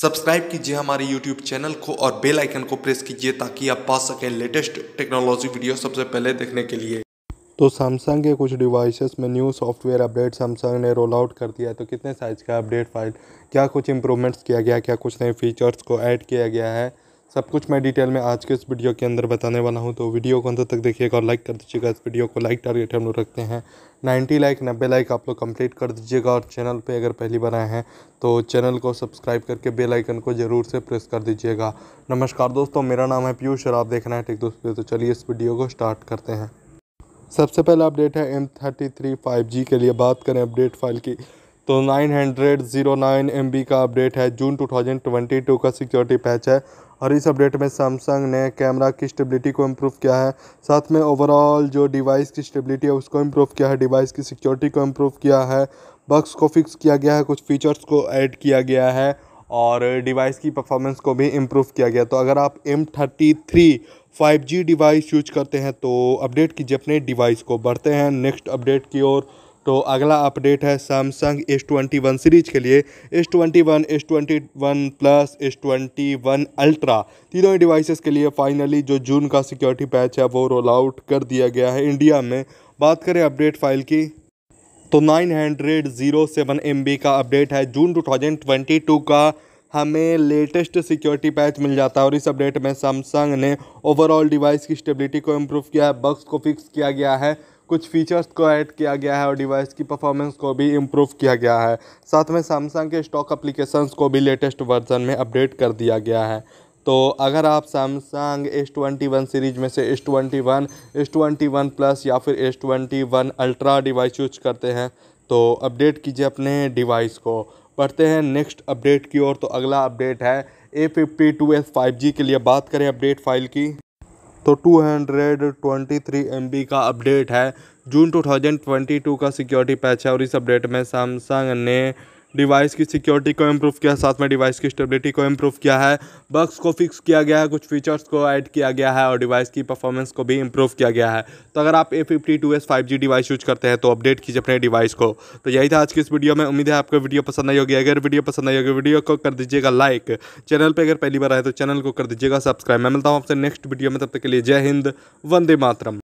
subscribe कीजिए हमारे YouTube channel को और बेल आइकन को प्रेस कीजिए ताकि आप पा सकें लेटेस्ट टेक्नोलॉजी वीडियो सबसे पहले देखने के लिए तो सैमसंग के कुछ डिवाइसेस में न्यू सॉफ्टवेयर अपडेट सैमसंग ने रोल आउट कर दिया तो कितने साइज़ का अपडेट फाइल क्या कुछ इम्प्रूवमेंट्स किया गया क्या कुछ नए फीचर्स को ऐड किया गया है सब कुछ मैं डिटेल में आज के इस वीडियो के अंदर बताने वाला हूँ तो वीडियो को अंदर तक देखिएगा और लाइक कर दीजिएगा इस वीडियो को लाइक टारगेट हम लोग रखते हैं नाइन्टी लाइक नब्बे लाइक आप लोग कंप्लीट कर दीजिएगा और चैनल पे अगर पहली बार आए हैं तो चैनल को सब्सक्राइब करके बेल आइकन को ज़रूर से प्रेस कर दीजिएगा नमस्कार दोस्तों मेरा नाम है पीयूष और आप देख रहे हैं टेक दोस्तों तो चलिए इस वीडियो को स्टार्ट करते हैं सबसे पहला अपडेट है M thirty three five G के लिए बात करें अपडेट फाइल की तो एम बी का अपडेट है जून 2022 का सिक्योरिटी पैच है और इस अपडेट में सैमसंग ने कैमरा की स्टेबिलिटी को इम्प्रूव किया है साथ में ओवरऑल जो डिवाइस की स्टेबिलिटी है उसको इम्प्रूव किया है डिवाइस की सिक्योरिटी को इम्प्रूव किया है बक्स को फिक्स किया गया है कुछ फीचर्स को ऐड किया गया है और डिवाइस की परफॉर्मेंस को भी इम्प्रूव किया गया तो अगर आप M thirty three five G device use करते हैं तो अपडेट कीजिए अपने डिवाइस को बढ़ते हैं नेक्स्ट अपडेट की ओर तो अगला अपडेट है Samsung S twenty one series के लिए S twenty one S twenty one plus S twenty one ultra तीनों ही डिवाइसेस के लिए फाइनली जो जून का सिक्योरिटी पैच है वो रोल आउट कर दिया गया है इंडिया में बात करें अपडेट फाइल की तो nine hundred zero seven MB बी का अपडेट है June two thousand twenty two का हमें लेटेस्ट सिक्योरिटी पैच मिल जाता है और इस अपडेट में सैमसंग ने ओवरऑल डिवाइस की स्टेबिलिटी को इम्प्रूव किया है बग्स को फिक्स किया गया है कुछ फीचर्स को ऐड किया गया है और डिवाइस की परफॉर्मेंस को भी इम्प्रूव किया गया है साथ में सैमसंग के स्टॉक अप्लीकेशंस को भी लेटेस्ट वर्जन में अपडेट कर दिया गया है तो अगर आप Samsung S twenty one series में से S twenty one S twenty one plus या फिर S twenty one ultra device use करते हैं तो अपडेट कीजिए अपने डिवाइस को पढ़ते हैं नेक्स्ट अपडेट की ओर तो अगला अपडेट है A fifty two S five G के लिए बात करें अपडेट फाइल की तो 223 हंड्रेड का अपडेट है जून 2022 का सिक्योरिटी पैच है और इस अपडेट में सैमसंग ने डिवाइस की सिक्योरिटी को इम्प्रूव किया साथ में डिवाइस की स्टेबिलिटी को इम्प्रूव किया है बक्स को फिक्स किया गया है कुछ फीचर्स को ऐड किया गया है और डिवाइस की परफॉर्मेंस को भी इम्प्रूव किया गया है तो अगर आप A fifty two S five G device use करते हैं तो अपडेट कीजिए अपने डिवाइस को तो यही था आज की इस वीडियो में उम्मीद है आपको वीडियो पसंद आई होगी अगर वीडियो पसंद आई होगी वीडियो को कर दीजिएगा लाइक चैनल पर अगर पहली बार आए तो चैनल को कर दीजिएगा सब्सक्राइब मैं मिलता हूँ आपसे नेक्स्ट वीडियो में तब तक के लिए जय हिंद वंदे मातरम